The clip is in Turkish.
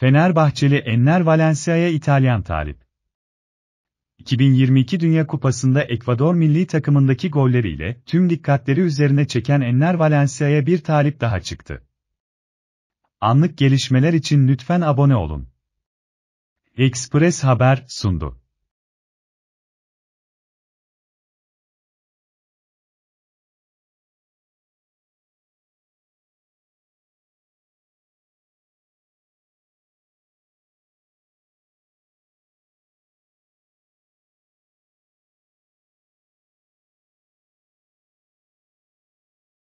Fenerbahçeli Enner Valencia'ya İtalyan talip. 2022 Dünya Kupası'nda Ekvador milli takımındaki golleriyle tüm dikkatleri üzerine çeken Enner Valencia'ya bir talip daha çıktı. Anlık gelişmeler için lütfen abone olun. Express Haber sundu.